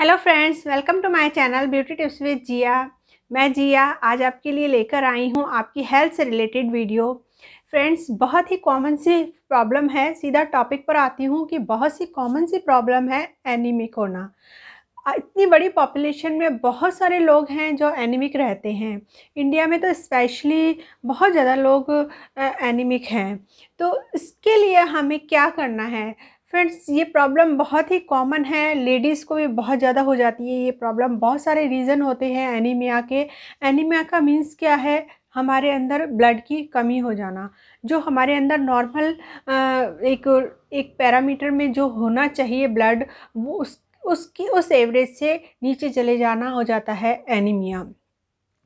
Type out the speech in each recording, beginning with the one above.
hello friends welcome to my channel beauty tips with Jiya मैं जिया आज आपके लिए लेकर आई हूँ आपकी हेल्थ से रिलेटेड वीडियो फ्रेंड्स बहुत ही कॉमन सी प्रॉब्लम है सीधा टॉपिक पर आती हूँ कि बहुत सी कॉमन सी प्रॉब्लम है एनीमिक होना इतनी बड़ी पॉपुलेशन में बहुत सारे लोग हैं जो एनीमिक रहते हैं इंडिया में तो स्पेशली बहुत ज़्यादा लोग एनीमिक हैं तो इसके लिए हमें क्या करना है फ्रेंड्स ये प्रॉब्लम बहुत ही कॉमन है लेडीज़ को भी बहुत ज़्यादा हो जाती है ये प्रॉब्लम बहुत सारे रीज़न होते हैं एनीमिया के एनीमिया का मीन्स क्या है हमारे अंदर ब्लड की कमी हो जाना जो हमारे अंदर नॉर्मल एक एक पैरामीटर में जो होना चाहिए ब्लड वो उस उसकी उस एवरेज से नीचे चले जाना हो जाता है एनीमिया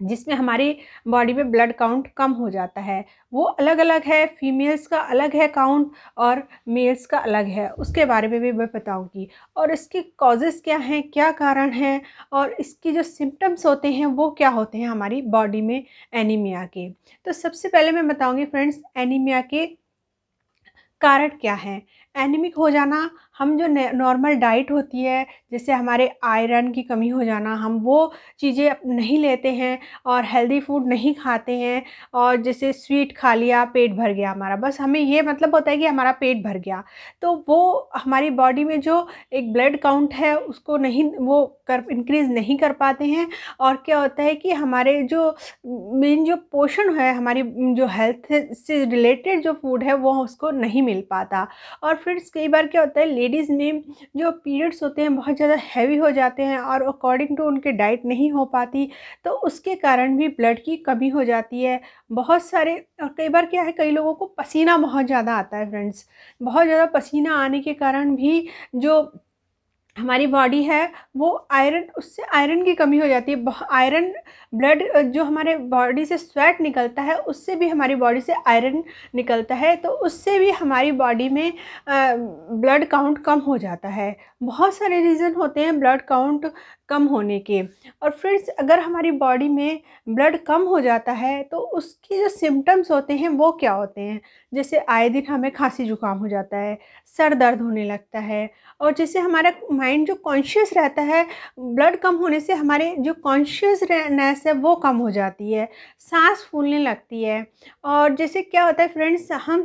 जिसमें हमारी बॉडी में ब्लड काउंट कम हो जाता है वो अलग अलग है फीमेल्स का अलग है काउंट और मेल्स का अलग है उसके बारे में भी मैं बताऊंगी और इसके कॉजेज़ क्या हैं क्या कारण हैं और इसकी जो सिम्टम्स होते हैं वो क्या होते हैं हमारी बॉडी में एनीमिया के तो सबसे पहले मैं बताऊंगी फ्रेंड्स एनीमिया के कारण क्या हैं एनिमिक हो जाना हम जो नॉर्मल डाइट होती है जैसे हमारे आयरन की कमी हो जाना हम वो चीज़ें नहीं लेते हैं और हेल्दी फूड नहीं खाते हैं और जैसे स्वीट खा लिया पेट भर गया हमारा बस हमें ये मतलब होता है कि हमारा पेट भर गया तो वो हमारी बॉडी में जो एक ब्लड काउंट है उसको नहीं वो कर इंक्रीज़ नहीं कर पाते हैं और क्या होता है कि हमारे जो मेन जो पोषण है हमारी जो हेल्थ से रिलेटेड जो फूड है वो उसको नहीं मिल पाता और फ्रेंड्स कई बार क्या होता है लेडीज़ में जो पीरियड्स होते हैं बहुत ज़्यादा हैवी हो जाते हैं और अकॉर्डिंग टू उनके डाइट नहीं हो पाती तो उसके कारण भी ब्लड की कमी हो जाती है बहुत सारे और कई बार क्या है कई लोगों को पसीना बहुत ज़्यादा आता है फ्रेंड्स बहुत ज़्यादा पसीना आने के कारण भी जो हमारी बॉडी है वो आयरन उससे आयरन की कमी हो जाती है आयरन ब्लड जो हमारे बॉडी से स्वेट निकलता है उससे भी हमारी बॉडी से आयरन निकलता है तो उससे भी हमारी बॉडी में ब्लड काउंट कम हो जाता है बहुत सारे रीज़न होते हैं ब्लड काउंट कम होने के और फ्रेंड्स अगर हमारी बॉडी में ब्लड कम हो जाता है तो उसके जो सिम्टम्स होते हैं वो क्या होते हैं जैसे आए दिन हमें खांसी जुकाम हो जाता है सर दर्द होने लगता है और जैसे हमारा माइंड जो कॉन्शियस रहता है ब्लड कम होने से हमारे जो कॉन्शियसनेस है वो कम हो जाती है सांस फूलने लगती है और जैसे क्या होता है फ्रेंड्स हम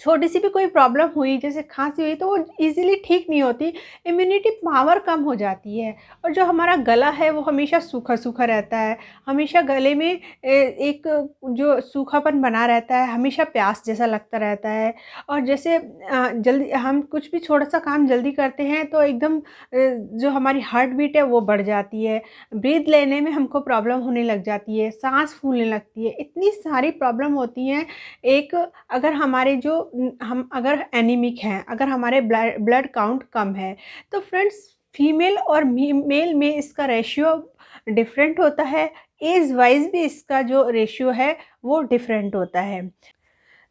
छोटी सी भी कोई प्रॉब्लम हुई जैसे खांसी हुई तो वो ईज़िली ठीक नहीं होती इम्यूनिटी पावर कम हो जाती है और जो हमारा गला है वो हमेशा सूखा सूखा रहता है हमेशा गले में एक जो सूखापन बना रहता है हमेशा प्यास जैसा लगता रहता है और जैसे जल्दी हम कुछ भी छोटा सा काम जल्दी करते हैं तो एकदम जो हमारी हार्ट बीट है वो बढ़ जाती है ब्रीद लेने में हमको प्रॉब्लम होने लग जाती है सांस फूलने लगती है इतनी सारी प्रॉब्लम होती हैं एक अगर हमारे जो हम अगर एनीमिक हैं अगर हमारे ब्लड काउंट कम है तो फ्रेंड्स फीमेल और मेल में इसका रेशियो डिफरेंट होता है एज वाइज भी इसका जो रेशियो है वो डिफरेंट होता है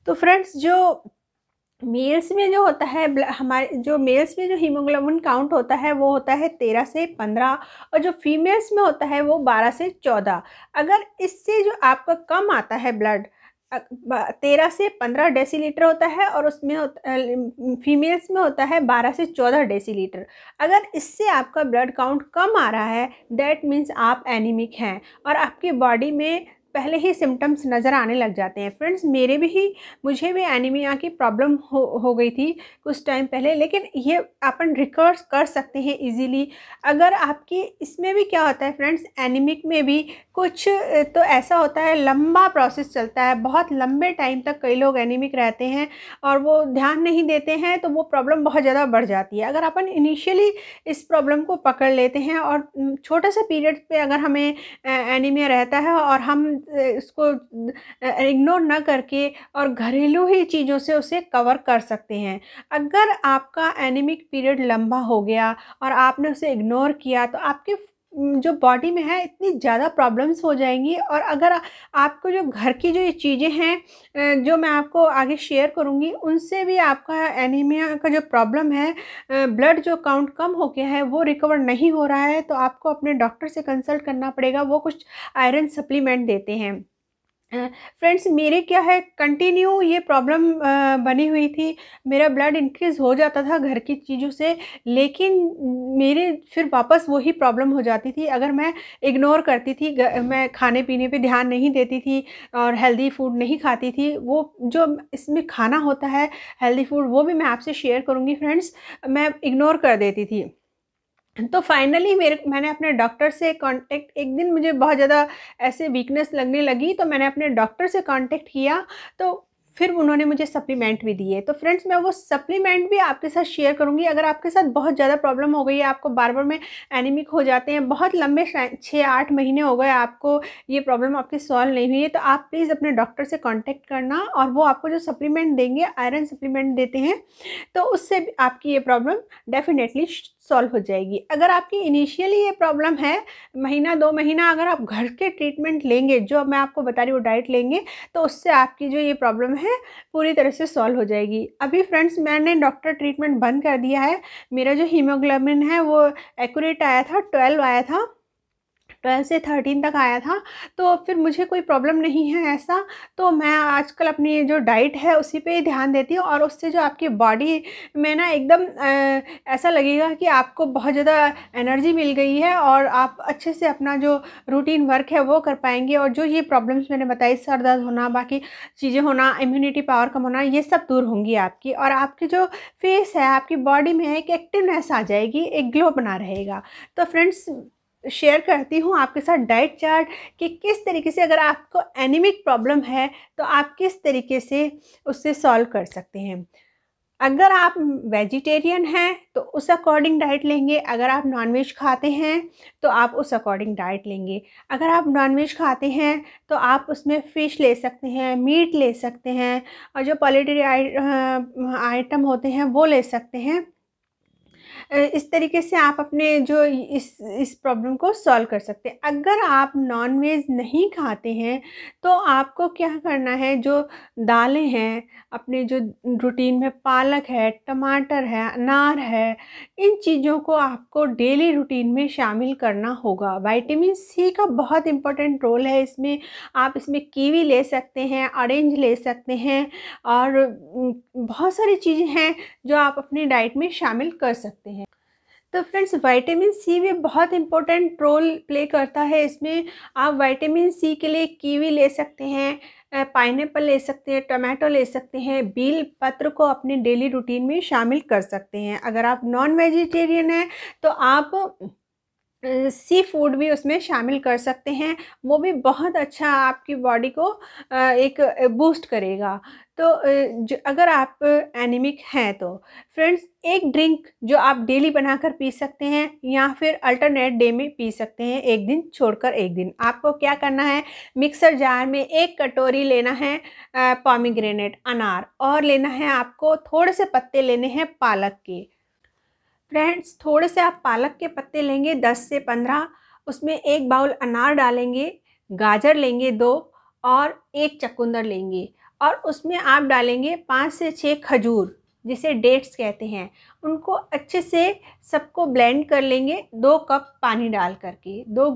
तो फ्रेंड्स जो मेल्स में जो होता है हमारे जो मेल्स में जो हीमोग्लोबिन काउंट होता है वो होता है तेरह से पंद्रह और जो फीमेल्स में होता है वो बारह से चौदह अगर इससे जो आपका कम आता है ब्लड तेरह से पंद्रह डेसीलीटर होता है और उसमें फीमेल्स में होता है बारह से चौदह डेसीलीटर अगर इससे आपका ब्लड काउंट कम आ रहा है दैट मीन्स आप एनीमिक हैं और आपकी बॉडी में पहले ही सिम्टम्स नज़र आने लग जाते हैं फ्रेंड्स मेरे भी ही मुझे भी एनीमिया की प्रॉब्लम हो हो गई थी कुछ टाइम पहले लेकिन ये अपन रिकर्स कर सकते हैं इजीली अगर आपकी इसमें भी क्या होता है फ्रेंड्स एनीमिक में भी कुछ तो ऐसा होता है लंबा प्रोसेस चलता है बहुत लंबे टाइम तक कई लोग एनीमिक रहते हैं और वो ध्यान नहीं देते हैं तो वो प्रॉब्लम बहुत ज़्यादा बढ़ जाती है अगर अपन इनिशियली इस प्रॉब्लम को पकड़ लेते हैं और छोटे से पीरियड पर अगर हमें एनीमिया रहता है और हम इसको इग्नोर ना करके और घरेलू ही चीज़ों से उसे कवर कर सकते हैं अगर आपका एनिमिक पीरियड लंबा हो गया और आपने उसे इग्नोर किया तो आपके जो बॉडी में है इतनी ज़्यादा प्रॉब्लम्स हो जाएंगी और अगर आपको जो घर की जो ये चीज़ें हैं जो मैं आपको आगे शेयर करूँगी उनसे भी आपका एनीमिया का जो प्रॉब्लम है ब्लड जो काउंट कम हो गया है वो रिकवर नहीं हो रहा है तो आपको अपने डॉक्टर से कंसल्ट करना पड़ेगा वो कुछ आयरन सप्लीमेंट देते हैं फ्रेंड्स मेरे क्या है कंटिन्यू ये प्रॉब्लम बनी हुई थी मेरा ब्लड इंक्रीज़ हो जाता था घर की चीज़ों से लेकिन मेरे फिर वापस वही प्रॉब्लम हो जाती थी अगर मैं इग्नोर करती थी मैं खाने पीने पे ध्यान नहीं देती थी और हेल्दी फूड नहीं खाती थी वो जो इसमें खाना होता है हेल्दी फूड वो भी मैं आपसे शेयर करूँगी फ्रेंड्स मैं इग्नोर कर देती थी तो फाइनली मेरे मैंने अपने डॉक्टर से कांटेक्ट एक दिन मुझे बहुत ज़्यादा ऐसे वीकनेस लगने लगी तो मैंने अपने डॉक्टर से कांटेक्ट किया तो फिर उन्होंने मुझे सप्लीमेंट भी दिए तो फ्रेंड्स मैं वो सप्लीमेंट भी आपके साथ शेयर करूँगी अगर आपके साथ बहुत ज़्यादा प्रॉब्लम हो गई है आपको बार बार में एनिमिक हो जाते हैं बहुत लंबे छः आठ महीने हो गए आपको ये प्रॉब्लम आपकी सॉल्व नहीं हुई है तो आप प्लीज़ अपने डॉक्टर से कॉन्टैक्ट करना और वो आपको जो सप्लीमेंट देंगे आयरन सप्लीमेंट देते हैं तो उससे आपकी ये प्रॉब्लम डेफिनेटली सॉल्व हो जाएगी अगर आपकी इनिशियली ये प्रॉब्लम है महीना दो महीना अगर आप घर के ट्रीटमेंट लेंगे जो मैं आपको बता रही हूँ डाइट लेंगे तो उससे आपकी जो ये प्रॉब्लम है है पूरी तरह से सॉल्व हो जाएगी अभी फ्रेंड्स मैंने डॉक्टर ट्रीटमेंट बंद कर दिया है मेरा जो हीमोग्लोबिन है वो एक्यूरेट आया था ट्वेल्व आया था ट्वेल्व से थर्टीन तक आया था तो फिर मुझे कोई प्रॉब्लम नहीं है ऐसा तो मैं आजकल अपनी जो डाइट है उसी पे ध्यान देती हूँ और उससे जो आपकी बॉडी में ना एकदम ऐसा लगेगा कि आपको बहुत ज़्यादा एनर्जी मिल गई है और आप अच्छे से अपना जो रूटीन वर्क है वो कर पाएंगे और जो ये प्रॉब्लम्स मैंने बताई सर दर्द होना बाकी चीज़ें होना इम्यूनिटी पावर कम होना ये सब दूर होंगी आपकी और आपके जो फेस है आपकी बॉडी में एक एक्टिवनेस आ जाएगी एक ग्लो बना रहेगा तो फ्रेंड्स शेयर करती हूँ आपके साथ डाइट चार्ट कि किस तरीके से अगर आपको एनिमिक प्रॉब्लम है तो आप किस तरीके से उससे सॉल्व कर सकते हैं अगर आप वेजिटेरियन हैं तो उस अकॉर्डिंग डाइट लेंगे अगर आप नॉनवेज खाते हैं तो आप उस अकॉर्डिंग डाइट लेंगे अगर आप नॉनवेज खाते हैं तो आप उसमें फ़िश ले सकते हैं मीट ले सकते हैं और जो पॉलिटरी आइटम होते हैं वो ले सकते हैं इस तरीके से आप अपने जो इस इस प्रॉब्लम को सॉल्व कर सकते हैं अगर आप नॉन वेज नहीं खाते हैं तो आपको क्या करना है जो दालें हैं अपने जो रूटीन में पालक है टमाटर है अनार है इन चीज़ों को आपको डेली रूटीन में शामिल करना होगा वाइटामिन सी का बहुत इंपॉर्टेंट रोल है इसमें आप इसमें कीवी ले सकते हैं ऑरेंज ले सकते हैं और बहुत सारी चीज़ें हैं जो आप अपनी डाइट में शामिल कर सकते हैं तो फ्रेंड्स विटामिन सी भी बहुत इम्पोर्टेंट रोल प्ले करता है इसमें आप विटामिन सी के लिए कीवी ले सकते हैं पाइनएप्पल ले सकते हैं टमाटो ले सकते हैं बिल पत्र को अपने डेली रूटीन में शामिल कर सकते हैं अगर आप नॉन वेजिटेरियन हैं तो आप सी फूड भी उसमें शामिल कर सकते हैं वो भी बहुत अच्छा आपकी बॉडी को एक बूस्ट करेगा तो जो अगर आप एनिमिक हैं तो फ्रेंड्स एक ड्रिंक जो आप डेली बनाकर पी सकते हैं या फिर अल्टरनेट डे में पी सकते हैं एक दिन छोड़कर एक दिन आपको क्या करना है मिक्सर जार में एक कटोरी लेना है पॉमीग्रेनेट अनार और लेना है आपको थोड़े से पत्ते लेने हैं पालक के फ्रेंड्स थोड़े से आप पालक के पत्ते लेंगे दस से पंद्रह उसमें एक बाउल अनार डालेंगे गाजर लेंगे दो और एक चकुंदर लेंगे और उसमें आप डालेंगे पाँच से छः खजूर जिसे डेट्स कहते हैं उनको अच्छे से सबको ब्लेंड कर लेंगे दो कप पानी डाल करके दो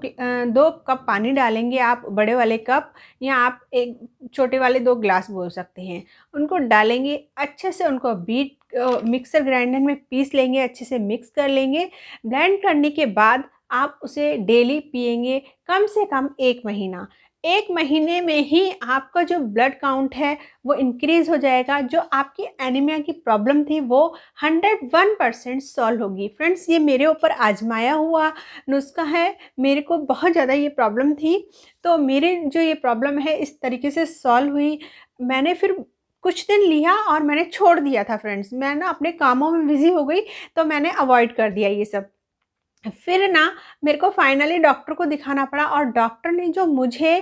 दो कप पानी डालेंगे आप बड़े वाले कप या आप एक छोटे वाले दो ग्लास बोल सकते हैं उनको डालेंगे अच्छे से उनको बीट मिक्सर ग्राइंडर में पीस लेंगे अच्छे से मिक्स कर लेंगे ब्लेंड करने के बाद आप उसे डेली पिएंगे कम से कम एक महीना एक महीने में ही आपका जो ब्लड काउंट है वो इंक्रीज़ हो जाएगा जो आपकी एनीमिया की प्रॉब्लम थी वो 101 परसेंट सॉल्व होगी फ्रेंड्स ये मेरे ऊपर आजमाया हुआ नुस्खा है मेरे को बहुत ज़्यादा ये प्रॉब्लम थी तो मेरे जो ये प्रॉब्लम है इस तरीके से सॉल्व हुई मैंने फिर कुछ दिन लिया और मैंने छोड़ दिया था फ्रेंड्स मैं ना अपने कामों में बिज़ी हो गई तो मैंने अवॉइड कर दिया ये सब फिर ना मेरे को फाइनली डॉक्टर को दिखाना पड़ा और डॉक्टर ने जो मुझे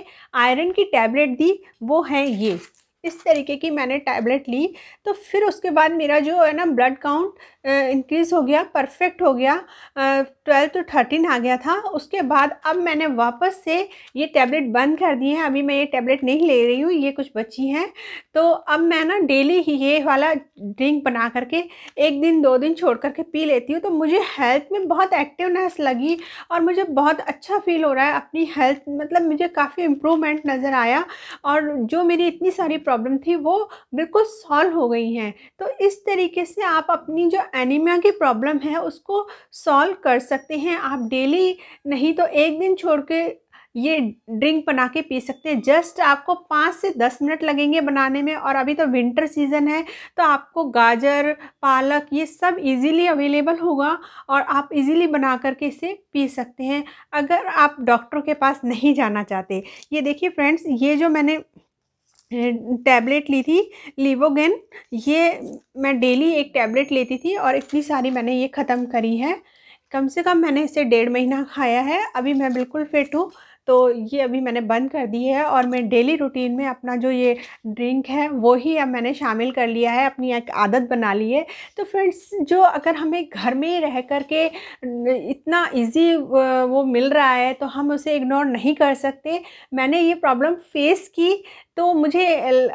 आयरन की टैबलेट दी वो है ये इस तरीके की मैंने टैबलेट ली तो फिर उसके बाद मेरा जो है ना ब्लड काउंट इंक्रीज़ हो गया परफेक्ट हो गया ट्वेल्व टू थर्टीन आ गया था उसके बाद अब मैंने वापस से ये टैबलेट बंद कर दी है अभी मैं ये टैबलेट नहीं ले रही हूँ ये कुछ बची हैं तो अब मैं ना डेली ही ये वाला ड्रिंक बना करके एक दिन दो दिन छोड़ करके पी लेती हूँ तो मुझे हेल्थ में बहुत एक्टिवनेस लगी और मुझे बहुत अच्छा फील हो रहा है अपनी हेल्थ मतलब मुझे काफ़ी इम्प्रूवमेंट नज़र आया और जो मेरी इतनी सारी प्रॉब्लम थी वो बिल्कुल सॉल्व हो गई हैं तो इस तरीके से आप अपनी जो एनीमिया की प्रॉब्लम है उसको सॉल्व कर सकते हैं आप डेली नहीं तो एक दिन छोड़ के ये ड्रिंक बना के पी सकते हैं जस्ट आपको पाँच से दस मिनट लगेंगे बनाने में और अभी तो विंटर सीज़न है तो आपको गाजर पालक ये सब इजीली अवेलेबल होगा और आप इजीली बना करके इसे पी सकते हैं अगर आप डॉक्टर के पास नहीं जाना चाहते ये देखिए फ्रेंड्स ये जो मैंने टैबलेट ली थी लिवोगेन ये मैं डेली एक टैबलेट लेती थी और इतनी सारी मैंने ये ख़त्म करी है कम से कम मैंने इसे डेढ़ महीना खाया है अभी मैं बिल्कुल फिट हूँ तो ये अभी मैंने बंद कर दी है और मैं डेली रूटीन में अपना जो ये ड्रिंक है वो ही अब मैंने शामिल कर लिया है अपनी एक आदत बना ली है तो फ्रेंड्स जो अगर हमें घर में रह कर के इतना इजी वो मिल रहा है तो हम उसे इग्नोर नहीं कर सकते मैंने ये प्रॉब्लम फेस की तो मुझे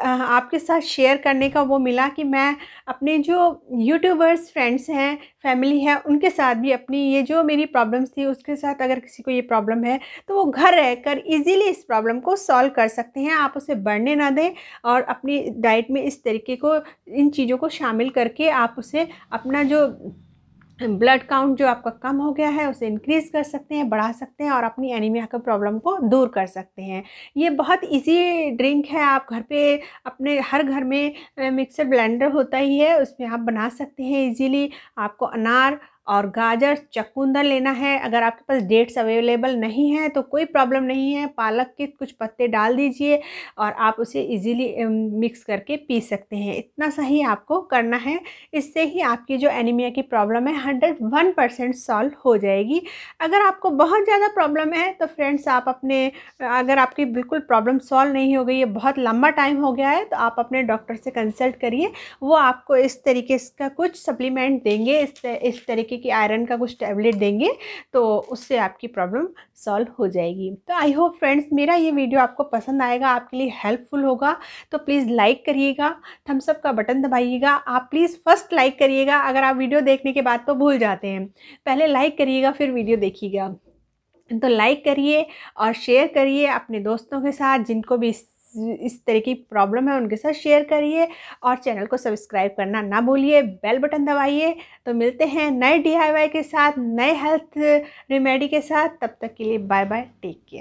आपके साथ शेयर करने का वो मिला कि मैं अपने जो यूट्यूबर्स फ्रेंड्स हैं फैमिली है उनके साथ भी अपनी ये जो मेरी प्रॉब्लम्स थी उसके साथ अगर किसी को ये प्रॉब्लम है तो वो घर रहकर इजीली ईज़िली इस प्रॉब्लम को सॉल्व कर सकते हैं आप उसे बढ़ने ना दें और अपनी डाइट में इस तरीके को इन चीज़ों को शामिल करके आप उसे अपना जो ब्लड काउंट जो आपका कम हो गया है उसे इंक्रीज़ कर सकते हैं बढ़ा सकते हैं और अपनी एनीमिया के प्रॉब्लम को दूर कर सकते हैं ये बहुत इजी ड्रिंक है आप घर पे अपने हर घर में मिक्सर ब्लेंडर होता ही है उसमें आप बना सकते हैं इजीली आपको अनार और गाजर चकुंदर लेना है अगर आपके पास डेट्स अवेलेबल नहीं है तो कोई प्रॉब्लम नहीं है पालक के कुछ पत्ते डाल दीजिए और आप उसे इजीली मिक्स करके पी सकते हैं इतना सा ही आपको करना है इससे ही आपकी जो एनीमिया की प्रॉब्लम है हंड्रेड वन परसेंट सॉल्व हो जाएगी अगर आपको बहुत ज़्यादा प्रॉब्लम है तो फ्रेंड्स आप अपने अगर आपकी बिल्कुल प्रॉब्लम सॉल्व नहीं हो गई है बहुत लंबा टाइम हो गया है तो आप अपने डॉक्टर से कंसल्ट करिए वो आपको इस तरीके का कुछ सप्लीमेंट देंगे इस इस तरीके कि आयरन का कुछ टैबलेट देंगे तो उससे आपकी प्रॉब्लम सॉल्व हो जाएगी तो आई होप फ्रेंड्स मेरा ये वीडियो आपको पसंद आएगा आपके लिए हेल्पफुल होगा तो प्लीज़ लाइक करिएगा थम्सअप का बटन दबाइएगा आप प्लीज़ फर्स्ट लाइक करिएगा अगर आप वीडियो देखने के बाद तो भूल जाते हैं पहले लाइक करिएगा फिर वीडियो देखिएगा तो लाइक करिए और शेयर करिए अपने दोस्तों के साथ जिनको भी इस तरह की प्रॉब्लम है उनके साथ शेयर करिए और चैनल को सब्सक्राइब करना ना भूलिए बेल बटन दबाइए तो मिलते हैं नए डी के साथ नए हेल्थ रेमेडी के साथ तब तक के लिए बाय बाय टेक केयर